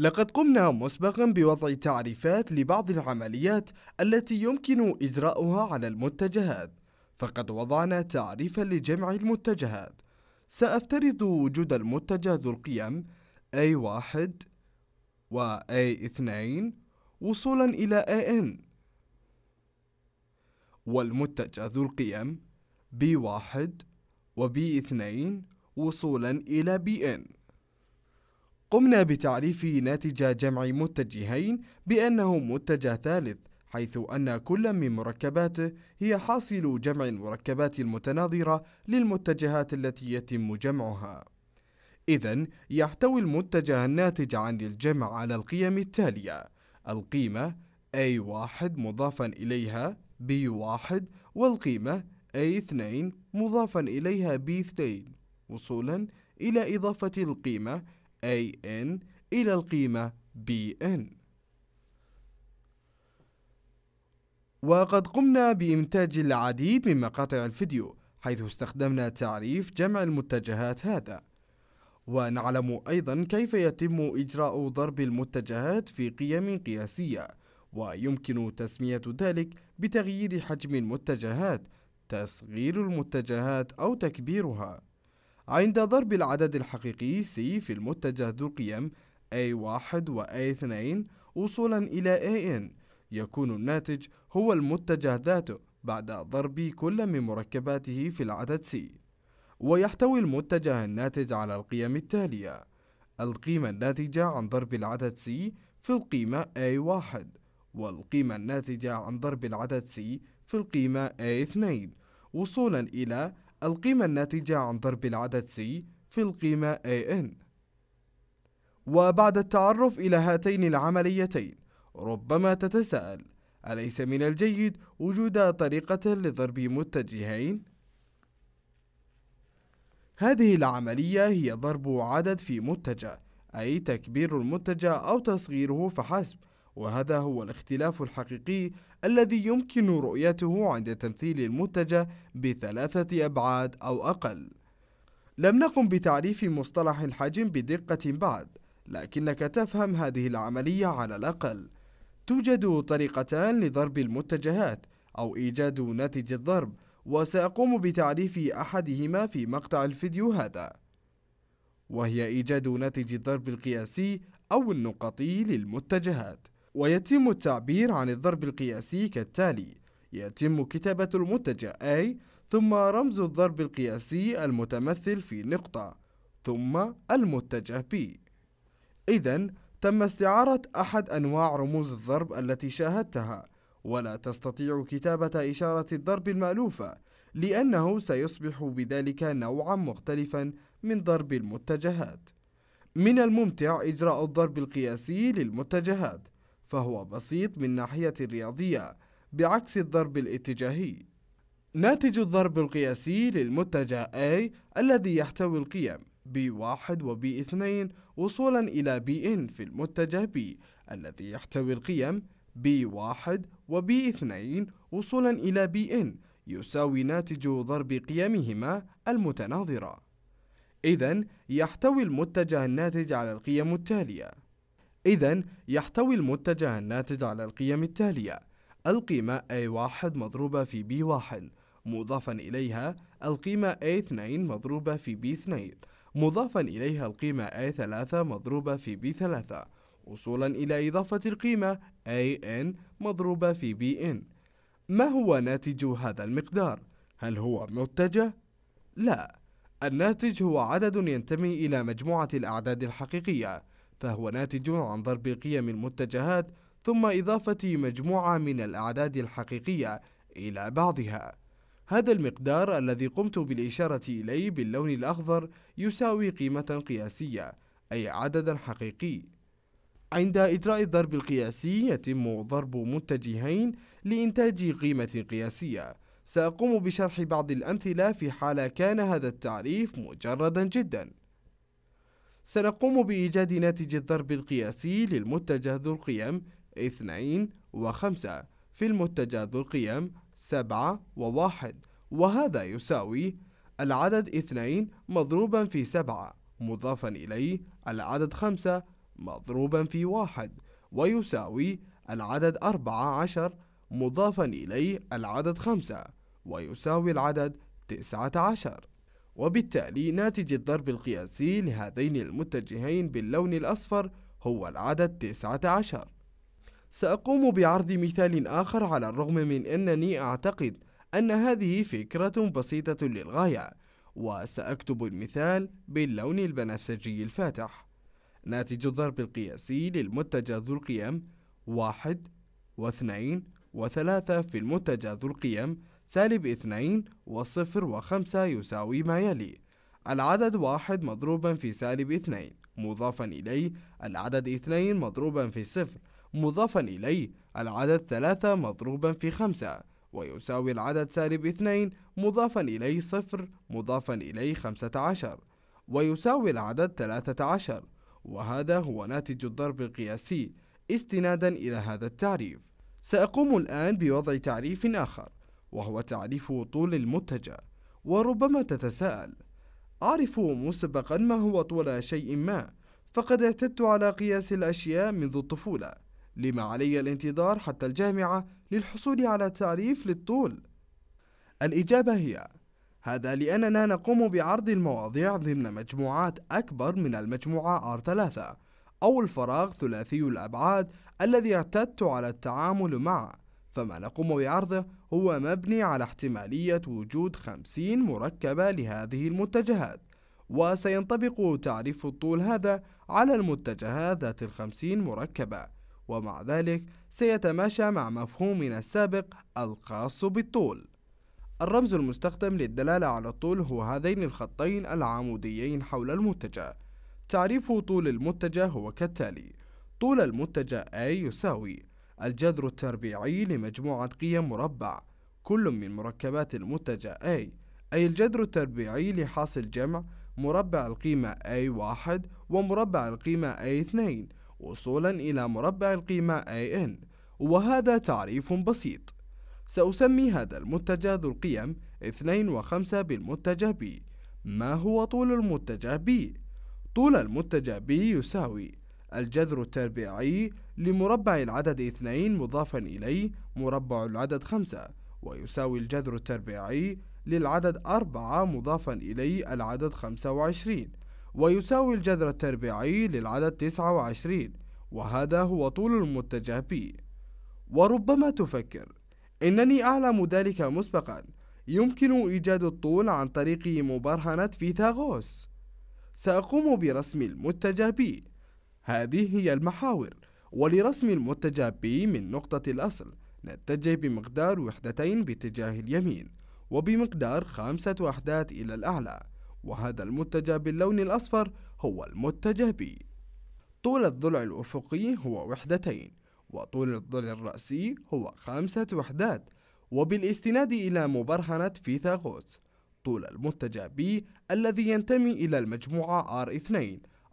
لقد قمنا مسبقا بوضع تعريفات لبعض العمليات التي يمكن إجراؤها على المتجهات فقد وضعنا تعريفا لجمع المتجهات سأفترض وجود المتجه ذو القيم A1 و A2 وصولا إلى AN والمتجه ذو القيم B1 و B2 وصولا إلى BN قمنا بتعريف ناتج جمع متجهين بأنه متجه ثالث حيث أن كل من مركباته هي حاصل جمع المركبات المتناظرة للمتجهات التي يتم جمعها إذا يحتوي المتجه الناتج عن الجمع على القيم التالية القيمة A1 مضافا إليها B1 والقيمة A2 مضافا إليها B2 وصولا إلى إضافة القيمة AN إلى القيمة BN وقد قمنا بإنتاج العديد من مقاطع الفيديو حيث استخدمنا تعريف جمع المتجهات هذا ونعلم أيضا كيف يتم إجراء ضرب المتجهات في قيم قياسية ويمكن تسمية ذلك بتغيير حجم المتجهات تصغير المتجهات أو تكبيرها عند ضرب العدد الحقيقي C في المتجه ذو القيم A1 و A2 وصولا إلى AN يكون الناتج هو المتجه ذاته بعد ضرب كل من مركباته في العدد C ويحتوي المتجه الناتج على القيم التالية القيمة الناتجة عن ضرب العدد C في القيمة A1 والقيمة الناتجة عن ضرب العدد C في القيمة A2 وصولا إلى القيمة الناتجة عن ضرب العدد C في القيمة AN وبعد التعرف إلى هاتين العمليتين ربما تتساءل أليس من الجيد وجود طريقة لضرب متجهين؟ هذه العملية هي ضرب عدد في متجه أي تكبير المتجه أو تصغيره فحسب وهذا هو الاختلاف الحقيقي الذي يمكن رؤيته عند تمثيل المتجه بثلاثة أبعاد أو أقل. لم نقم بتعريف مصطلح الحجم بدقة بعد، لكنك تفهم هذه العملية على الأقل. توجد طريقتان لضرب المتجهات أو إيجاد ناتج الضرب، وسأقوم بتعريف أحدهما في مقطع الفيديو هذا. وهي إيجاد ناتج الضرب القياسي أو النقطي للمتجهات ويتم التعبير عن الضرب القياسي كالتالي يتم كتابة المتجه A ثم رمز الضرب القياسي المتمثل في نقطة ثم المتجه B إذا تم استعارة أحد أنواع رموز الضرب التي شاهدتها ولا تستطيع كتابة إشارة الضرب المألوفة لأنه سيصبح بذلك نوعا مختلفا من ضرب المتجهات من الممتع إجراء الضرب القياسي للمتجهات فهو بسيط من ناحية الرياضية بعكس الضرب الاتجاهي ناتج الضرب القياسي للمتجه A الذي يحتوي القيم B1 و B2 وصولا إلى Bn في المتجه B الذي يحتوي القيم B1 و B2 وصولا إلى Bn يساوي ناتج ضرب قيمهما المتناظرة إذن يحتوي المتجه الناتج على القيم التالية إذا يحتوي المتجه الناتج على القيم التالية القيمة A1 مضروبة في B1 مضافا إليها القيمة A2 مضروبة في B2 مضافا إليها القيمة A3 مضروبة في B3 وصولا إلى إضافة القيمة AN مضروبة في BN ما هو ناتج هذا المقدار؟ هل هو متجه؟ لا الناتج هو عدد ينتمي إلى مجموعة الأعداد الحقيقية فهو ناتج عن ضرب قيم المتجهات ثم إضافة مجموعة من الأعداد الحقيقية إلى بعضها هذا المقدار الذي قمت بالإشارة إليه باللون الأخضر يساوي قيمة قياسية أي عددا حقيقي عند إجراء الضرب القياسي يتم ضرب متجهين لإنتاج قيمة قياسية سأقوم بشرح بعض الأمثلة في حال كان هذا التعريف مجردا جداً سنقوم بإيجاد ناتج الضرب القياسي للمتجه ذو القيم 2 و5 في المتجه ذو القيم 7 و1 وهذا يساوي العدد 2 مضروبا في 7 مضافا إليه العدد 5 مضروبا في 1 ويساوي العدد 14 مضافا إليه العدد 5 ويساوي العدد 19 وبالتالي ناتج الضرب القياسي لهذين المتجهين باللون الأصفر هو العدد 19 سأقوم بعرض مثال آخر على الرغم من أنني أعتقد أن هذه فكرة بسيطة للغاية وسأكتب المثال باللون البنفسجي الفاتح ناتج الضرب القياسي للمتجه ذو القيم واحد واثنين وثلاثة في المتجه ذو القيم سالب 2 و0 و5 يساوي ما يلي العدد 1 مضروبا في سالب 2 مضافا إليه العدد 2 مضروبا في 0 مضافا إليه العدد 3 مضروبا في 5 ويساوي العدد سالب 2 مضافا إليه 0 مضافا إليه 15 ويساوي العدد 13 وهذا هو ناتج الضرب القياسي استنادا إلى هذا التعريف سأقوم الآن بوضع تعريف آخر وهو تعريف طول المتجه وربما تتساءل أعرف مسبقا ما هو طول شيء ما فقد اعتدت على قياس الأشياء منذ الطفولة لما علي الانتظار حتى الجامعة للحصول على تعريف للطول الإجابة هي هذا لأننا نقوم بعرض المواضيع ضمن مجموعات أكبر من المجموعة R3 أو الفراغ ثلاثي الأبعاد الذي اعتدت على التعامل معه فما نقوم بعرضه هو مبني على احتمالية وجود 50 مركبة لهذه المتجهات وسينطبق تعريف الطول هذا على المتجهات ذات الخمسين مركبة ومع ذلك سيتماشى مع مفهومنا السابق الخاص بالطول الرمز المستخدم للدلالة على الطول هو هذين الخطين العموديين حول المتجه تعريف طول المتجه هو كالتالي طول المتجه A يساوي الجذر التربيعي لمجموعة قيم مربع كل من مركبات المنتجة A أي الجذر التربيعي لحاصل جمع مربع القيمة A1 ومربع القيمة A2 وصولا إلى مربع القيمة AN وهذا تعريف بسيط سأسمي هذا المتجه ذو القيم 2 و5 بالمتجه B ما هو طول المتجه B؟ طول المتجه B يساوي الجذر التربيعي لمربع العدد اثنين مضافا إليه مربع العدد خمسة ويساوي الجذر التربيعي للعدد أربعة مضافا إليه العدد خمسة وعشرين ويساوي الجذر التربيعي للعدد تسعة وعشرين وهذا هو طول المتجه بي وربما تفكر إنني أعلم ذلك مسبقا يمكن إيجاد الطول عن طريق مبرهنة فيثاغورس سأقوم برسم المتجه بي هذه هي المحاور ولرسم المتجه B من نقطة الأصل نتجه بمقدار وحدتين باتجاه اليمين وبمقدار خمسة وحدات إلى الأعلى وهذا المتجه باللون الأصفر هو المتجه B طول الضلع الأفقي هو وحدتين وطول الضلع الرأسي هو خمسة وحدات وبالاستناد إلى مبرهنة فيثاغورس طول المتجه B الذي ينتمي إلى المجموعة R2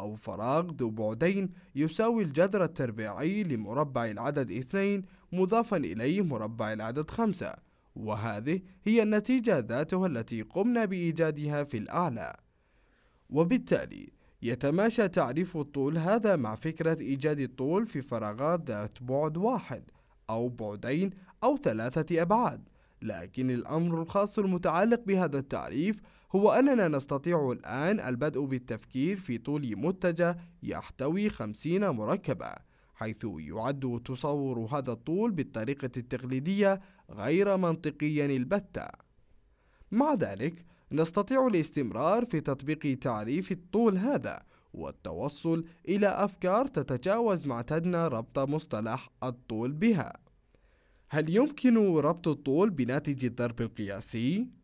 أو فراغ ذو بعدين يساوي الجذر التربيعي لمربع العدد 2 مضافا إليه مربع العدد 5 وهذه هي النتيجة ذاتها التي قمنا بإيجادها في الأعلى وبالتالي يتماشى تعريف الطول هذا مع فكرة إيجاد الطول في فراغات ذات بعد واحد أو بعدين أو ثلاثة أبعاد لكن الأمر الخاص المتعلق بهذا التعريف هو أننا نستطيع الآن البدء بالتفكير في طول متجه يحتوي 50 مركبة حيث يعد تصور هذا الطول بالطريقة التقليدية غير منطقيا البتة مع ذلك نستطيع الاستمرار في تطبيق تعريف الطول هذا والتوصل إلى أفكار تتجاوز معتدنا ربط مصطلح الطول بها هل يمكن ربط الطول بناتج الضرب القياسي؟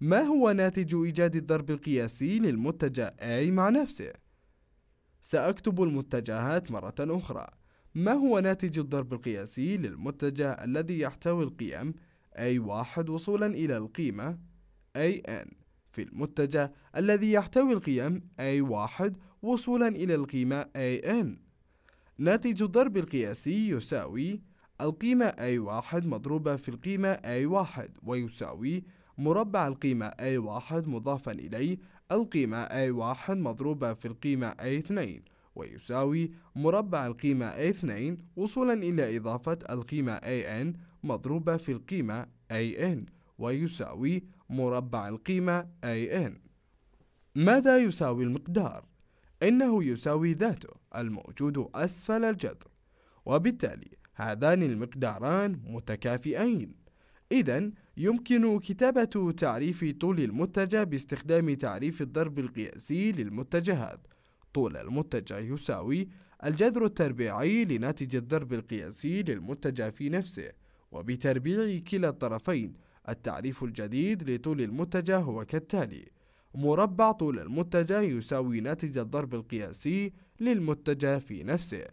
ما هو ناتج إيجاد الضرب القياسي للمتجه A مع نفسه؟ سأكتب المتجهات مرة أخرى ما هو ناتج الضرب القياسي للمتجه الذي يحتوي القيم A1 وصولا إلى القيمة AN في المتجه الذي يحتوي القيم A1 وصولا إلى القيمة AN ناتج الضرب القياسي يساوي القيمة A1 مضروبة في القيمة A1 ويساوي مربع القيمة A1 مضافا إليه القيمة A1 مضروبة في القيمة A2 ويساوي مربع القيمة A2 وصولا إلى إضافة القيمة AN مضروبة في القيمة AN ويساوي مربع القيمة AN ماذا يساوي المقدار؟ إنه يساوي ذاته الموجود أسفل الجذر وبالتالي هذان المقداران متكافئين إذا يمكن كتابة تعريف طول المتجه باستخدام تعريف الضرب القياسي للمتجهات طول المتجه يساوي الجذر التربيعي لناتج الضرب القياسي للمتجه في نفسه وبتربيع كلا الطرفين التعريف الجديد لطول المتجه هو كالتالي مربع طول المتجه يساوي ناتج الضرب القياسي للمتجه في نفسه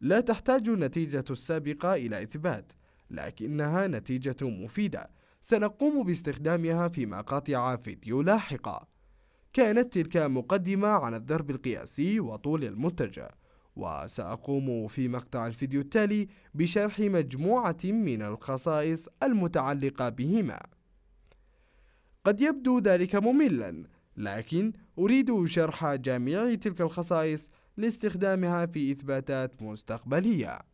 لا تحتاج النتيجة السابقة إلى إثبات لكنها نتيجة مفيدة سنقوم باستخدامها في مقاطع فيديو لاحقة كانت تلك مقدمة عن الضرب القياسي وطول المتجه وسأقوم في مقطع الفيديو التالي بشرح مجموعة من الخصائص المتعلقة بهما قد يبدو ذلك مملا لكن أريد شرح جميع تلك الخصائص لاستخدامها في إثباتات مستقبلية